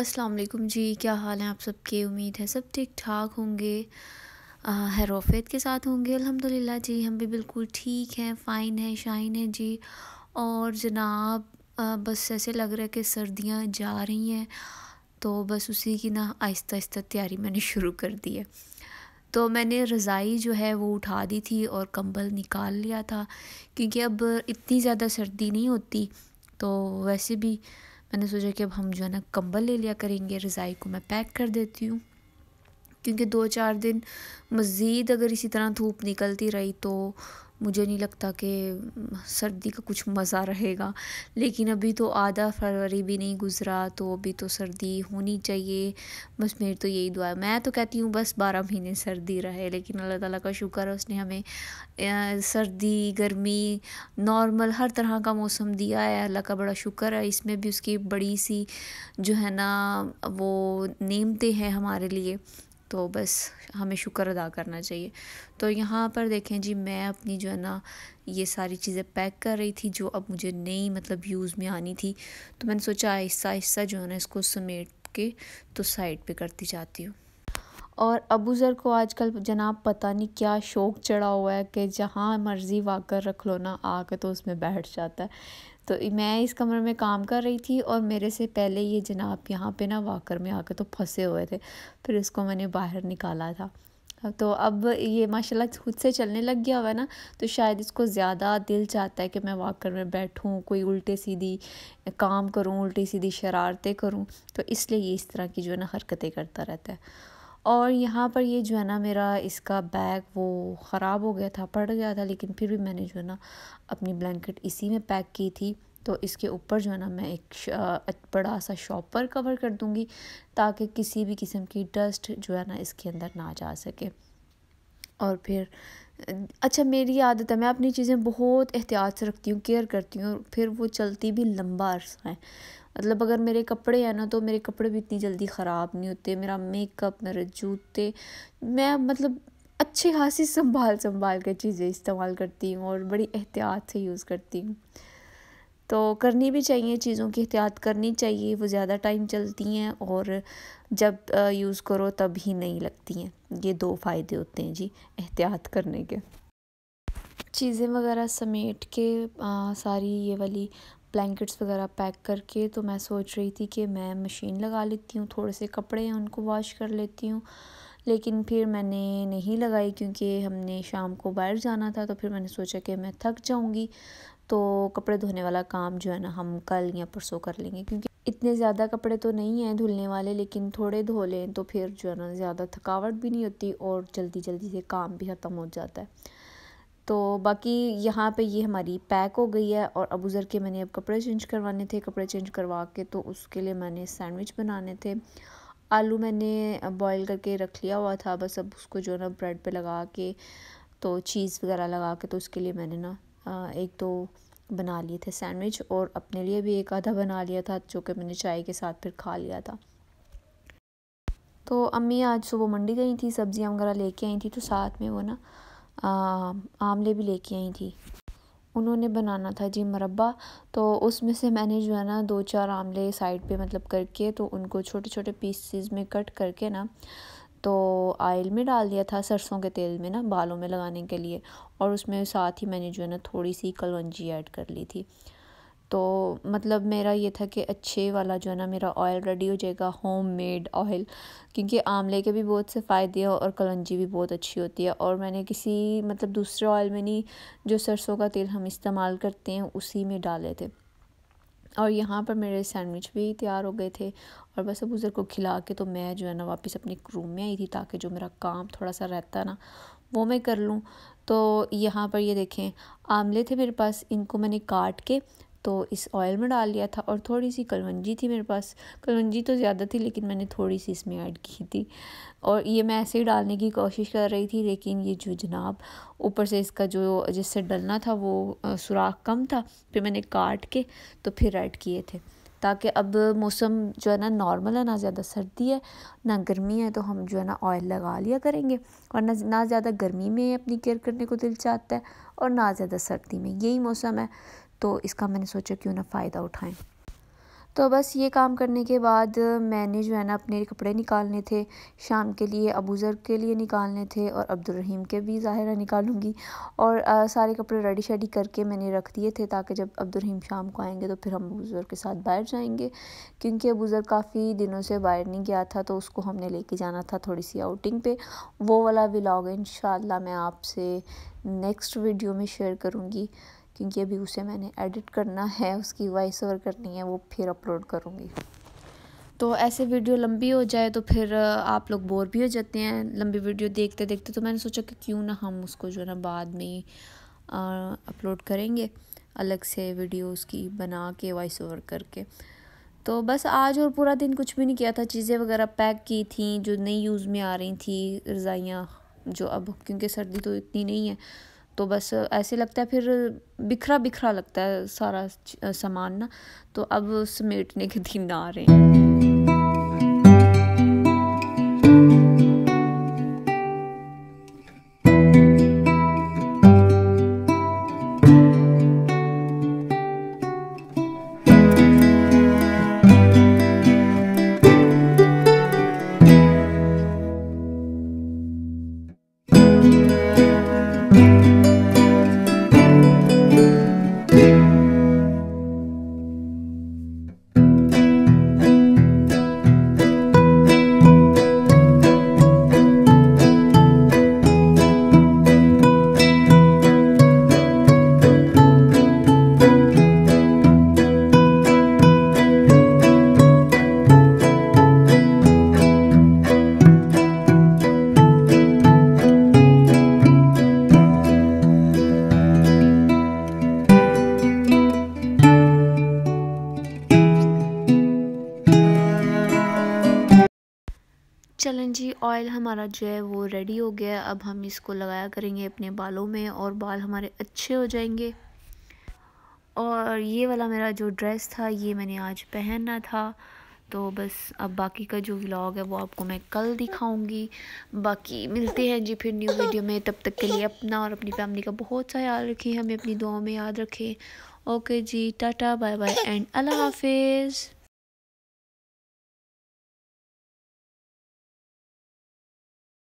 अस्सलाम वालेकुम जी क्या हाल है आप सबके उम्मीद है सब ठीक ठाक होंगे हैरोफेत के साथ होंगे अल्हम्दुलिल्लाह जी हम भी बिल्कुल ठीक हैं फ़ाइन है शाइन है जी और जनाब बस ऐसे लग रहा है कि सर्दियां जा रही हैं तो बस उसी की ना आहिस्ता आहिस्ता तैयारी मैंने शुरू कर दी है तो मैंने रज़ाई जो है वो उठा दी थी और कंबल निकाल लिया था क्योंकि अब इतनी ज़्यादा सर्दी नहीं होती तो वैसे भी मैंने सोचा कि अब हम जो है ना कंबल ले लिया करेंगे रज़ाई को मैं पैक कर देती हूँ क्योंकि दो चार दिन मज़ीद अगर इसी तरह धूप निकलती रही तो मुझे नहीं लगता कि सर्दी का कुछ मज़ा रहेगा लेकिन अभी तो आधा फरवरी भी नहीं गुज़रा तो अभी तो सर्दी होनी चाहिए बस मेरी तो यही दुआ है मैं तो कहती हूँ बस बारह महीने सर्दी रहे लेकिन अल्लाह ताला का शुक्र है उसने हमें सर्दी गर्मी नॉर्मल हर तरह का मौसम दिया है अल्लाह का बड़ा शुक्र है इसमें भी उसकी बड़ी सी जो है ना वो नीमते हैं हमारे लिए तो बस हमें शुक्र अदा करना चाहिए तो यहाँ पर देखें जी मैं अपनी जो है ना ये सारी चीज़ें पैक कर रही थी जो अब मुझे नई मतलब यूज़ में आनी थी तो मैंने सोचा आहिस्ता आहिस्ता जो है ना इसको समेट के तो साइड पे करती जाती हूँ और अबू जर को आजकल जनाब पता नहीं क्या शौक़ चढ़ा हुआ है कि जहाँ मर्ज़ी वाकर रख लो ना आके तो उसमें बैठ जाता है तो मैं इस कमरे में काम कर रही थी और मेरे से पहले ये जनाब यहाँ पे ना वाकर में आके तो फंसे हुए थे फिर इसको मैंने बाहर निकाला था तो अब ये माशाल्लाह खुद से चलने लग गया हुआ है ना तो शायद इसको ज़्यादा दिल चाहता है कि मैं वाकर में बैठूं कोई उल्टे सीधी काम करूं उल्टी सीधी शरारतें करूं तो इसलिए ये इस तरह की जो है ना हरकतें करता रहता है और यहाँ पर ये जो है ना मेरा इसका बैग वो ख़राब हो गया था पड़ गया था लेकिन फिर भी मैंने जो है ना अपनी ब्लैंकेट इसी में पैक की थी तो इसके ऊपर जो है ना मैं एक बड़ा सा शॉपर कवर कर दूँगी ताकि किसी भी किस्म की डस्ट जो है ना इसके अंदर ना जा सके और फिर अच्छा मेरी आदत है मैं अपनी चीज़ें बहुत एहतियात से रखती हूँ केयर करती हूँ फिर वो चलती भी लंबा अरसा है मतलब अगर मेरे कपड़े हैं ना तो मेरे कपड़े भी इतनी जल्दी ख़राब नहीं होते मेरा मेकअप मेरे जूते मैं मतलब अच्छी खासी संभाल संभाल के चीज़ें इस्तेमाल करती हूँ और बड़ी एहतियात से यूज़ करती हूँ तो करनी भी चाहिए चीज़ों की एहतियात करनी चाहिए वो ज़्यादा टाइम चलती हैं और जब यूज़ करो तब ही नहीं लगती हैं ये दो फ़ायदे होते हैं जी एहतियात करने के चीज़ें वगैरह समेट के आ, सारी ये वाली ब्लैंकेट्स वगैरह पैक करके तो मैं सोच रही थी कि मैं मशीन लगा लेती हूँ थोड़े से कपड़े हैं उनको वॉश कर लेती हूँ लेकिन फिर मैंने नहीं लगाई क्योंकि हमने शाम को बाहर जाना था तो फिर मैंने सोचा कि मैं थक जाऊँगी तो कपड़े धोने वाला काम जो है ना हम कल या परसों कर लेंगे क्योंकि इतने ज़्यादा कपड़े तो नहीं हैं धुलने वाले लेकिन थोड़े धो लें तो फिर जो है ना ज़्यादा थकावट भी नहीं होती और जल्दी जल्दी से काम भी ख़त्म हो जाता है तो बाकी यहाँ पे ये हमारी पैक हो गई है और अबूज़र के मैंने अब कपड़े चेंज करवाने थे कपड़े चेंज करवा के तो उसके लिए मैंने सैंडविच बनाने थे आलू मैंने बॉईल करके रख लिया हुआ था बस अब उसको जो ना ब्रेड पे लगा के तो चीज़ वगैरह लगा के तो उसके लिए मैंने ना एक दो तो बना लिए थे सैंडविच और अपने लिए भी एक आधा बना लिया था जो कि मैंने चाय के साथ फिर खा लिया था तो अम्मी आज सुबह मंडी गई थी सब्ज़ियाँ वगैरह लेके आई थी तो साथ में वो ना आमले भी लेके आई थी उन्होंने बनाना था जी मरबा तो उसमें से मैंने जो है ना दो चार आमले साइड पे मतलब करके तो उनको छोटे छोटे पीसेस में कट करके ना तो आयल में डाल दिया था सरसों के तेल में ना बालों में लगाने के लिए और उसमें साथ ही मैंने जो है ना थोड़ी सी कलवंजी ऐड कर ली थी तो मतलब मेरा ये था कि अच्छे वाला जो है ना मेरा ऑयल रेडी हो जाएगा होम मेड ऑयल क्योंकि आमले के भी बहुत से फ़ायदे हैं और कलंजी भी बहुत अच्छी होती है और मैंने किसी मतलब दूसरे ऑयल में नहीं जो सरसों का तेल हम इस्तेमाल करते हैं उसी में डाले थे और यहाँ पर मेरे सैंडविच भी तैयार हो गए थे और बस अब उधर को खिला के तो मैं जो है ना वापस अपने रूम में आई थी ताकि जो मेरा काम थोड़ा सा रहता ना वो मैं कर लूँ तो यहाँ पर ये देखें आमले थे मेरे पास इनको मैंने काट के तो इस ऑयल में डाल लिया था और थोड़ी सी कलवंजी थी मेरे पास कलवंजी तो ज़्यादा थी लेकिन मैंने थोड़ी सी इसमें ऐड की थी और ये मैं ऐसे ही डालने की कोशिश कर रही थी लेकिन ये जो जनाब ऊपर से इसका जो जिससे डलना था वो सुराख कम था फिर मैंने काट के तो फिर ऐड किए थे ताकि अब मौसम जो है ना नॉर्मल है ना ज़्यादा सर्दी है ना गर्मी है तो हम जो है ना ऑयल लगा लिया करेंगे और ना ना ज़्यादा गर्मी में अपनी केयर करने को दिल चाहता है और ना ज़्यादा सर्दी में यही मौसम है तो इसका मैंने सोचा क्यों ना फ़ायदा उठाएं तो बस ये काम करने के बाद मैंने जो है ना अपने कपड़े निकालने थे शाम के लिए अबूज़र के लिए निकालने थे और रहीम के भी ज़ाहिर निकालूंगी और आ, सारे कपड़े रेडी शेडी करके मैंने रख दिए थे ताकि जब रहीम शाम को आएंगे तो फिर हम अबूज़र के साथ बाहर जाएंगे क्योंकि अबूज़र काफ़ी दिनों से बाहर नहीं गया था तो उसको हमने लेके जाना था थोड़ी सी आउटिंग पे वो वाला व्लॉग इन मैं आपसे नेक्स्ट वीडियो में शेयर करूँगी क्योंकि अभी उसे मैंने एडिट करना है उसकी वॉइस ओवर करनी है वो फिर अपलोड करूँगी तो ऐसे वीडियो लंबी हो जाए तो फिर आप लोग बोर भी हो जाते हैं लंबी वीडियो देखते देखते तो मैंने सोचा कि क्यों ना हम उसको जो है ना बाद में अपलोड करेंगे अलग से वीडियो उसकी बना के वॉइस ओवर करके तो बस आज और पूरा दिन कुछ भी नहीं किया था चीज़ें वगैरह पैक की थी जो नई यूज़ में आ रही थी रज़ाइयाँ जो अब क्योंकि सर्दी तो इतनी नहीं है तो बस ऐसे लगता है फिर बिखरा बिखरा लगता है सारा सामान ना तो अब समेटने के दिन आ रहे हैं जी ऑयल हमारा जो है वो रेडी हो गया अब हम इसको लगाया करेंगे अपने बालों में और बाल हमारे अच्छे हो जाएंगे और ये वाला मेरा जो ड्रेस था ये मैंने आज पहनना था तो बस अब बाकी का जो व्लॉग है वो आपको मैं कल दिखाऊंगी बाकी मिलते हैं जी फिर न्यू वीडियो में तब तक के लिए अपना और अपनी फैमिली का बहुत सा ख्याल रखें हमें अपनी दुआओं में याद रखें ओके जी टाटा बाय बाय एंड अल्लाह हाफिज़